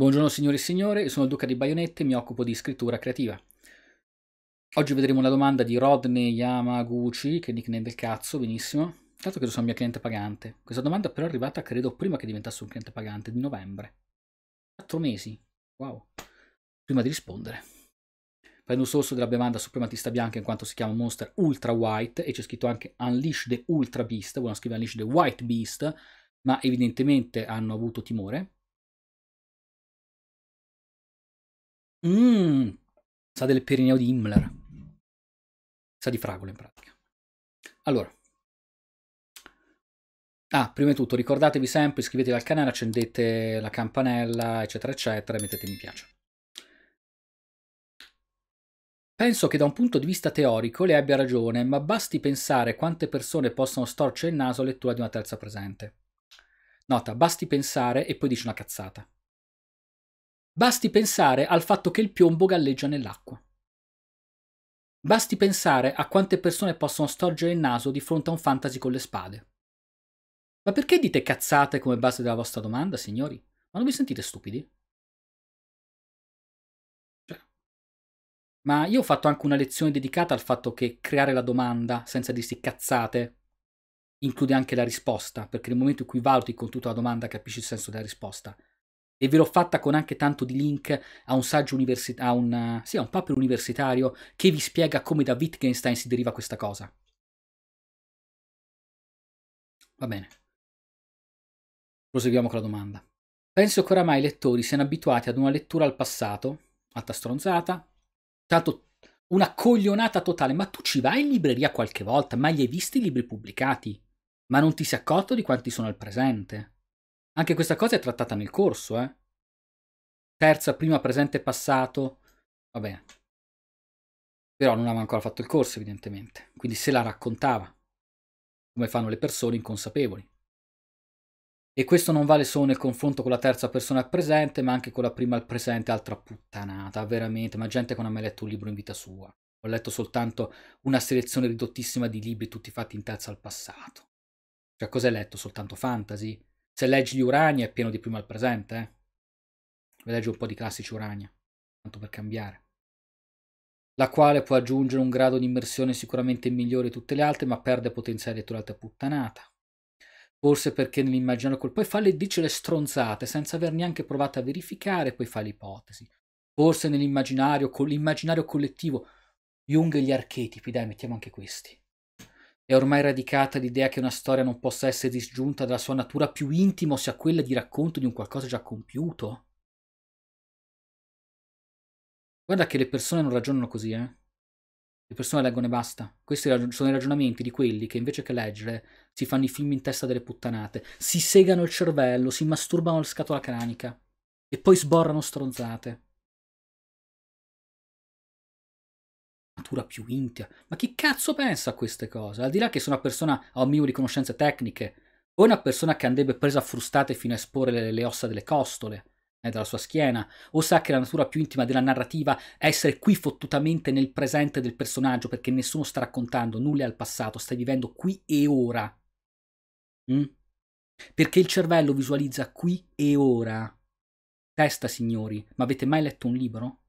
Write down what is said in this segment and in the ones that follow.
Buongiorno signore e signore, sono il Duca di Baionette e mi occupo di scrittura creativa. Oggi vedremo una domanda di Rodney Yamaguchi, che è nickname del cazzo, benissimo. Tanto credo sia un mio cliente pagante. Questa domanda però è arrivata, credo, prima che diventasse un cliente pagante, di novembre. Quattro mesi. Wow. Prima di rispondere. Prendo un sorso della bevanda suprematista bianca in quanto si chiama Monster Ultra White e c'è scritto anche Unleash the Ultra Beast, volevano scrivere Unleash the White Beast, ma evidentemente hanno avuto timore Mmm, sa del Pirineo di Himmler. Sa di fragole in pratica. Allora. Ah, prima di tutto ricordatevi sempre, iscrivetevi al canale, accendete la campanella, eccetera, eccetera, e mettete mi piace. Penso che da un punto di vista teorico lei abbia ragione, ma basti pensare quante persone possono storcere il naso a lettura di una terza presente. Nota, basti pensare e poi dici una cazzata. Basti pensare al fatto che il piombo galleggia nell'acqua. Basti pensare a quante persone possono storgere il naso di fronte a un fantasy con le spade. Ma perché dite cazzate come base della vostra domanda, signori? Ma non vi sentite stupidi? Cioè. Ma io ho fatto anche una lezione dedicata al fatto che creare la domanda senza dirsi cazzate include anche la risposta, perché nel momento in cui valuti con tutta la domanda capisci il senso della risposta e ve l'ho fatta con anche tanto di link a un saggio universitario, a, un, sì, a un paper universitario che vi spiega come da Wittgenstein si deriva questa cosa. Va bene. Proseguiamo con la domanda. Penso che oramai i lettori siano abituati ad una lettura al passato, alta stronzata, tanto una coglionata totale, ma tu ci vai in libreria qualche volta, ma gli hai visti i libri pubblicati, ma non ti sei accorto di quanti sono al presente. Anche questa cosa è trattata nel corso, eh. Terza, prima, presente, passato. Vabbè. Però non aveva ancora fatto il corso, evidentemente. Quindi se la raccontava, come fanno le persone inconsapevoli. E questo non vale solo nel confronto con la terza persona al presente, ma anche con la prima al presente, altra puttanata, veramente, ma gente che non ha mai letto un libro in vita sua. Ho letto soltanto una selezione ridottissima di libri tutti fatti in terza al passato. Cioè, cosa hai letto? Soltanto fantasy? Se leggi gli Urania è pieno di prima al presente, eh. Leggi un po' di classici Urania, tanto per cambiare. La quale può aggiungere un grado di immersione sicuramente migliore di tutte le altre, ma perde potenziale di letturata puttanata. Forse perché nell'immaginario col poi fa le dice le stronzate senza aver neanche provato a verificare, poi fa l'ipotesi. Forse nell'immaginario, con l'immaginario collettivo, Jung e gli archetipi, dai, mettiamo anche questi. È ormai radicata l'idea che una storia non possa essere disgiunta dalla sua natura più intima, ossia quella di racconto di un qualcosa già compiuto. Guarda che le persone non ragionano così, eh. Le persone leggono e basta. Questi sono i ragionamenti di quelli che invece che leggere si fanno i film in testa delle puttanate, si segano il cervello, si masturbano la scatola cranica e poi sborrano stronzate. cultura più intima. Ma chi cazzo pensa a queste cose? Al di là che se una persona ha un minimo di conoscenze tecniche, o una persona che andrebbe presa a frustate fino a esporre le, le ossa delle costole eh, dalla sua schiena, o sa che la natura più intima della narrativa è essere qui fottutamente nel presente del personaggio perché nessuno sta raccontando nulla al passato, stai vivendo qui e ora. Mm? Perché il cervello visualizza qui e ora. Testa, signori, ma avete mai letto un libro?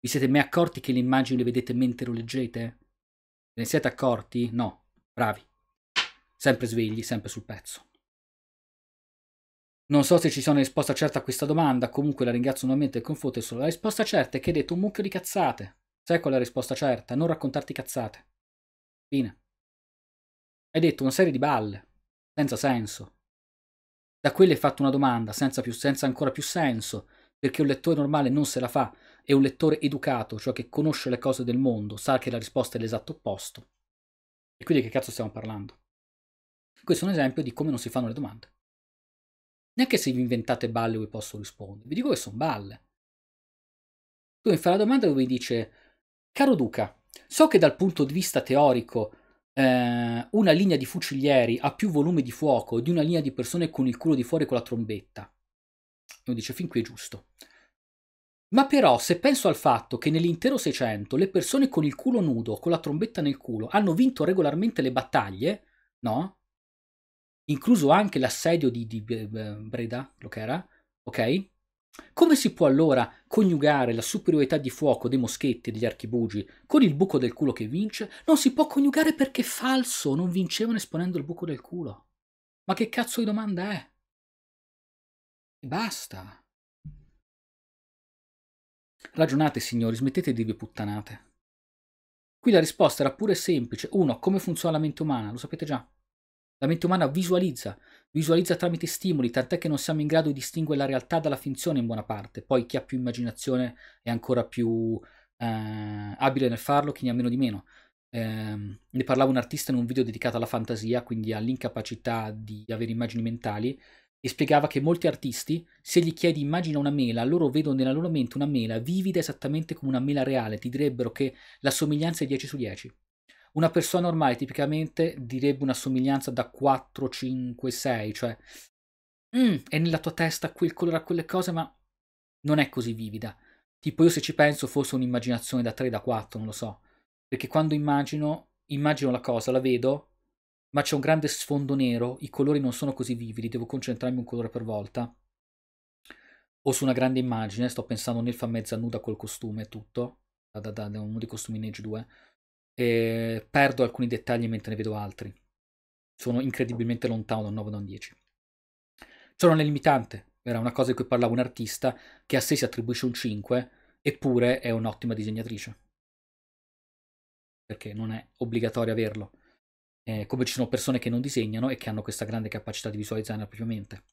Vi siete mai accorti che le immagini le vedete mentre lo leggete? Ve ne siete accorti? No. Bravi. Sempre svegli, sempre sul pezzo. Non so se ci sia una risposta certa a questa domanda, comunque la ringrazio nuovamente e confoto solo. La risposta certa è che hai detto un mucchio di cazzate. Sai qual è la risposta certa? Non raccontarti cazzate. Fine. Hai detto una serie di balle, senza senso. Da quelle hai fatto una domanda, senza, più, senza ancora più senso, perché un lettore normale non se la fa è un lettore educato, cioè che conosce le cose del mondo, sa che la risposta è l'esatto opposto. E quindi di che cazzo stiamo parlando? Questo è un esempio di come non si fanno le domande. Neanche se vi inventate balle vi posso rispondere, vi dico che sono balle. Tu mi fai la domanda dove mi dice, caro Duca, so che dal punto di vista teorico eh, una linea di fucilieri ha più volume di fuoco di una linea di persone con il culo di fuori con la trombetta. E mi dice, fin qui è giusto. Ma però se penso al fatto che nell'intero Seicento le persone con il culo nudo, con la trombetta nel culo, hanno vinto regolarmente le battaglie, no? Incluso anche l'assedio di, di eh, eh, Breda, lo che era, ok? Come si può allora coniugare la superiorità di fuoco dei moschetti e degli archibugi con il buco del culo che vince? Non si può coniugare perché è falso, non vincevano esponendo il buco del culo. Ma che cazzo di domanda è? E basta. Ragionate, signori, smettete di dirvi puttanate. Qui la risposta era pure semplice. Uno, come funziona la mente umana? Lo sapete già. La mente umana visualizza, visualizza tramite stimoli, tant'è che non siamo in grado di distinguere la realtà dalla finzione in buona parte. Poi chi ha più immaginazione è ancora più eh, abile nel farlo, chi ne ha meno di meno. Eh, ne parlava un artista in un video dedicato alla fantasia, quindi all'incapacità di avere immagini mentali, e spiegava che molti artisti, se gli chiedi immagina una mela, loro vedono nella loro mente una mela vivida esattamente come una mela reale, ti direbbero che la somiglianza è 10 su 10. Una persona normale tipicamente direbbe una somiglianza da 4, 5, 6, cioè mm, è nella tua testa quel colore a quelle cose, ma non è così vivida. Tipo io se ci penso forse un'immaginazione da 3, da 4, non lo so. Perché quando immagino, immagino la cosa, la vedo, ma c'è un grande sfondo nero, i colori non sono così vividi, devo concentrarmi un colore per volta. O su una grande immagine, sto pensando un'elfa mezza nuda col costume e tutto, da, da, da, uno dei costumi Nage 2, e perdo alcuni dettagli mentre ne vedo altri. Sono incredibilmente lontano da un 9 da un 10. Ciò non è limitante, era una cosa di cui parlava un artista che a sé si attribuisce un 5, eppure è un'ottima disegnatrice. Perché non è obbligatorio averlo eh, come ci sono persone che non disegnano e che hanno questa grande capacità di visualizzare la propria mente.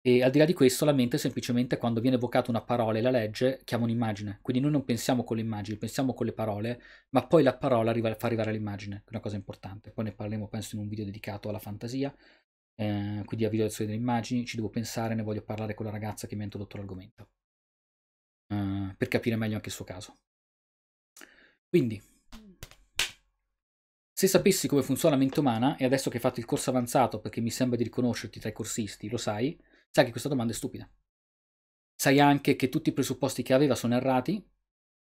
E al di là di questo, la mente semplicemente quando viene evocata una parola e la legge chiama un'immagine. Quindi noi non pensiamo con le immagini, pensiamo con le parole, ma poi la parola arriva, fa arrivare all'immagine, che è una cosa importante. Poi ne parleremo, penso, in un video dedicato alla fantasia, eh, quindi a visualizzazione delle immagini. Ci devo pensare, ne voglio parlare con la ragazza che mi ha introdotto l'argomento, eh, per capire meglio anche il suo caso. Quindi, se sapessi come funziona la mente umana, e adesso che hai fatto il corso avanzato, perché mi sembra di riconoscerti tra i corsisti, lo sai, sai che questa domanda è stupida. Sai anche che tutti i presupposti che aveva sono errati,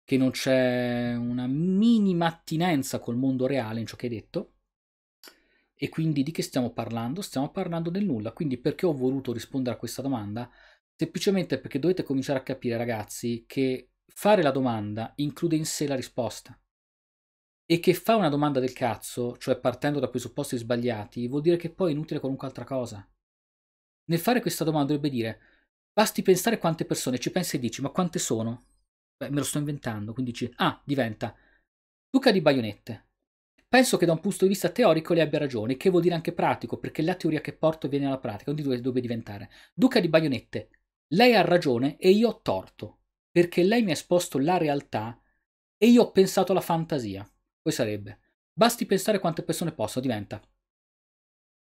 che non c'è una minima attinenza col mondo reale in ciò che hai detto. E quindi di che stiamo parlando? Stiamo parlando del nulla. Quindi perché ho voluto rispondere a questa domanda? Semplicemente perché dovete cominciare a capire, ragazzi, che fare la domanda include in sé la risposta e che fa una domanda del cazzo, cioè partendo da presupposti sbagliati, vuol dire che poi è inutile qualunque altra cosa. Nel fare questa domanda dovrebbe dire, basti pensare quante persone, ci pensi e dici, ma quante sono? Beh, me lo sto inventando, quindi dici, ah, diventa. duca di Baionette. Penso che da un punto di vista teorico lei abbia ragione, che vuol dire anche pratico, perché la teoria che porto viene alla pratica, quindi dovrebbe diventare. Duca di Baionette, lei ha ragione e io ho torto, perché lei mi ha esposto la realtà e io ho pensato alla fantasia. Poi sarebbe. Basti pensare quante persone posso, diventa.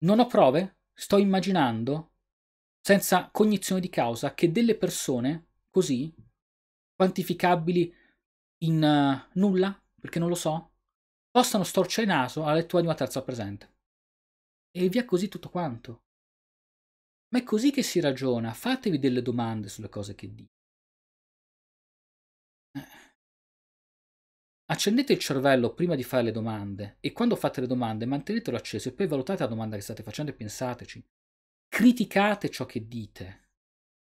Non ho prove, sto immaginando, senza cognizione di causa, che delle persone così, quantificabili in uh, nulla, perché non lo so, possano storcere il naso alla lettura di una terza presente. E via così tutto quanto. Ma è così che si ragiona, fatevi delle domande sulle cose che dite. Eh. Accendete il cervello prima di fare le domande e quando fate le domande mantenetelo acceso e poi valutate la domanda che state facendo e pensateci. Criticate ciò che dite.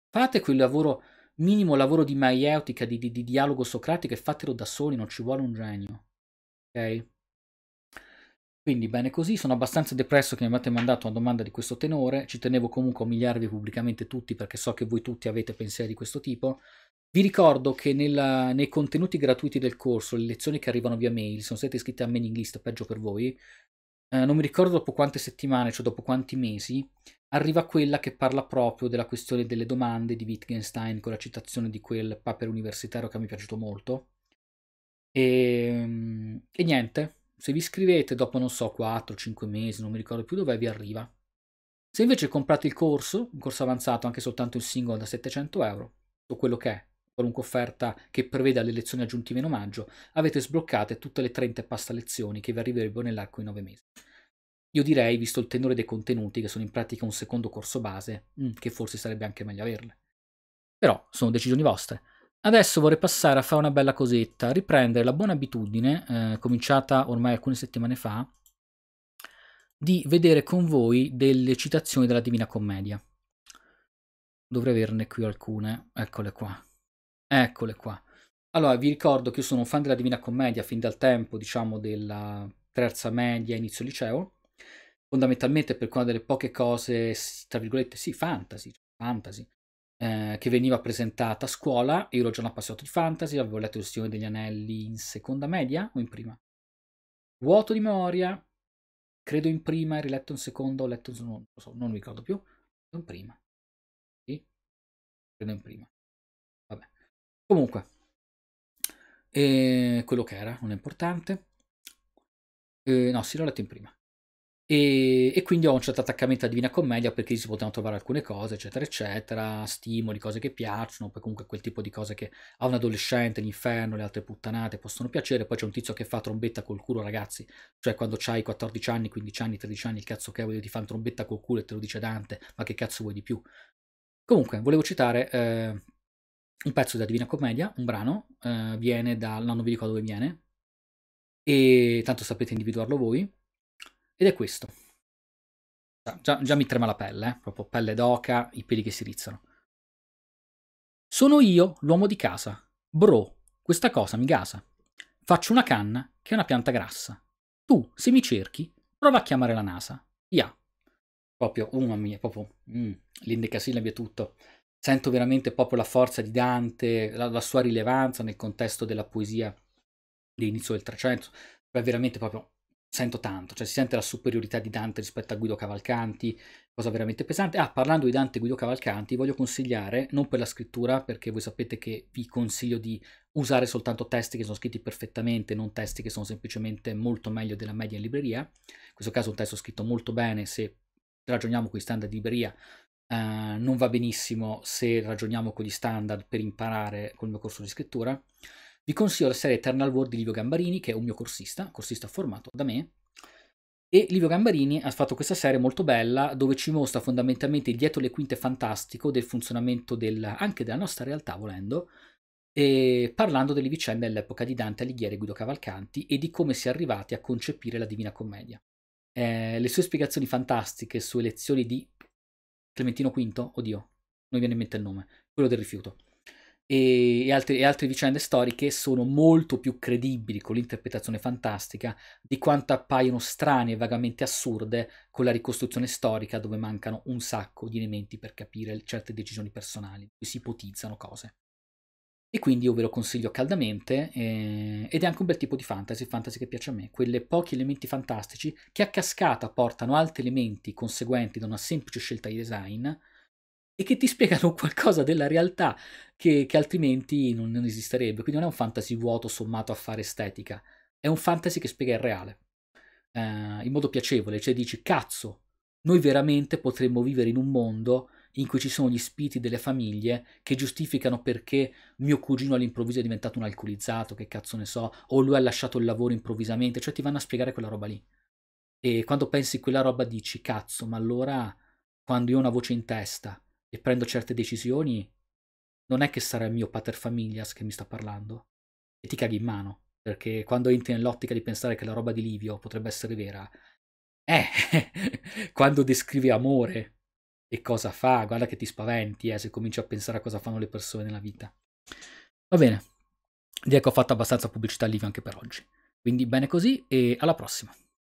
Fate quel lavoro, minimo lavoro di maieutica, di, di, di dialogo socratico e fatelo da soli, non ci vuole un genio. Ok? Quindi bene così, sono abbastanza depresso che mi avete mandato una domanda di questo tenore, ci tenevo comunque a umiliarvi pubblicamente tutti perché so che voi tutti avete pensieri di questo tipo. Vi ricordo che nella, nei contenuti gratuiti del corso, le lezioni che arrivano via mail, sono state iscritte a mailing list, peggio per voi, eh, non mi ricordo dopo quante settimane, cioè dopo quanti mesi, arriva quella che parla proprio della questione delle domande di Wittgenstein con la citazione di quel paper universitario che mi è piaciuto molto. E, ehm, e niente, se vi iscrivete dopo non so 4-5 mesi, non mi ricordo più dove vi arriva. Se invece comprate il corso, un corso avanzato, anche soltanto il singolo da 700 euro, o quello che è, qualunque offerta che preveda le lezioni aggiuntive in omaggio, avete sbloccate tutte le 30 pasta lezioni che vi arriverebbero nell'arco di 9 mesi. Io direi, visto il tenore dei contenuti, che sono in pratica un secondo corso base, mm, che forse sarebbe anche meglio averle. Però sono decisioni vostre. Adesso vorrei passare a fare una bella cosetta, riprendere la buona abitudine, eh, cominciata ormai alcune settimane fa, di vedere con voi delle citazioni della Divina Commedia. Dovrei averne qui alcune, eccole qua. Eccole qua. Allora, vi ricordo che io sono un fan della Divina Commedia fin dal tempo, diciamo, della terza media, inizio liceo. Fondamentalmente per una delle poche cose, tra virgolette, sì, fantasy, fantasy, eh, che veniva presentata a scuola. Io ero già un appassionato di fantasy, avevo letto Il Signore degli Anelli in seconda media o in prima? Vuoto di memoria, credo in prima, riletto in seconda, ho letto in seconda, non, so, non mi ricordo più, in prima. Sì? Credo in prima. Comunque, eh, quello che era, non è importante. Eh, no, sì, l'ho letto in prima. E, e, quindi ho un certo attaccamento a Divina Commedia perché si potevano trovare alcune cose, eccetera, eccetera, stimoli, cose che piacciono, poi comunque quel tipo di cose che a un adolescente, l'inferno, le altre puttanate possono piacere, poi c'è un tizio che fa trombetta col culo, ragazzi, cioè quando hai 14 anni, 15 anni, 13 anni, il cazzo che vuoi ti fa trombetta col culo e te lo dice Dante, ma che cazzo vuoi di più? Comunque, volevo citare... Eh, un pezzo della Divina Commedia, un brano, eh, viene da, no, non vi dico da dove viene, e tanto sapete individuarlo voi, ed è questo. Già, già mi trema la pelle, eh? proprio pelle d'oca, i peli che si rizzano. Sono io l'uomo di casa, bro, questa cosa mi gasa. Faccio una canna che è una pianta grassa. Tu, se mi cerchi, prova a chiamare la NASA. Ia. Proprio, oh mamma mia, proprio, mm, l'indeca sillabi è tutto sento veramente proprio la forza di Dante, la, la sua rilevanza nel contesto della poesia dell'inizio del Trecento, è veramente proprio sento tanto, cioè si sente la superiorità di Dante rispetto a Guido Cavalcanti, cosa veramente pesante. Ah, parlando di Dante e Guido Cavalcanti, voglio consigliare, non per la scrittura, perché voi sapete che vi consiglio di usare soltanto testi che sono scritti perfettamente, non testi che sono semplicemente molto meglio della media in libreria. In questo caso un testo scritto molto bene, se ragioniamo con i standard di libreria, eh, non va benissimo se ragioniamo con gli standard per imparare col mio corso di scrittura, vi consiglio la serie Eternal World di Livio Gambarini, che è un mio corsista, corsista formato da me, e Livio Gambarini ha fatto questa serie molto bella dove ci mostra fondamentalmente il dietro le quinte fantastico del funzionamento del, anche della nostra realtà, volendo, parlando delle vicende dell'epoca di Dante Alighieri e Guido Cavalcanti e di come si è arrivati a concepire la Divina Commedia. Eh, le sue spiegazioni fantastiche sulle lezioni di Clementino V, oddio, non mi viene in mente il nome, quello del rifiuto. E, e, altre, e, altre, vicende storiche sono molto più credibili con l'interpretazione fantastica di quanto appaiono strane e vagamente assurde con la ricostruzione storica dove mancano un sacco di elementi per capire certe decisioni personali, si ipotizzano cose. E quindi io ve lo consiglio caldamente eh, ed è anche un bel tipo di fantasy, fantasy che piace a me, quelle pochi elementi fantastici che a cascata portano altri elementi conseguenti da una semplice scelta di design e che ti spiegano qualcosa della realtà che, che altrimenti non, non esisterebbe. Quindi non è un fantasy vuoto sommato a fare estetica, è un fantasy che spiega il reale eh, in modo piacevole, cioè dici cazzo, noi veramente potremmo vivere in un mondo in cui ci sono gli spiriti delle famiglie che giustificano perché mio cugino all'improvviso è diventato un alcolizzato, che cazzo ne so, o lui ha lasciato il lavoro improvvisamente, cioè ti vanno a spiegare quella roba lì. E quando pensi quella roba dici, cazzo, ma allora quando io ho una voce in testa e prendo certe decisioni, non è che sarà il mio pater familias che mi sta parlando. E ti caghi in mano, perché quando entri nell'ottica di pensare che la roba di Livio potrebbe essere vera, eh, quando descrive amore e cosa fa. Guarda che ti spaventi eh, se cominci a pensare a cosa fanno le persone nella vita. Va bene, direi che ho fatto abbastanza pubblicità al live anche per oggi. Quindi bene così e alla prossima.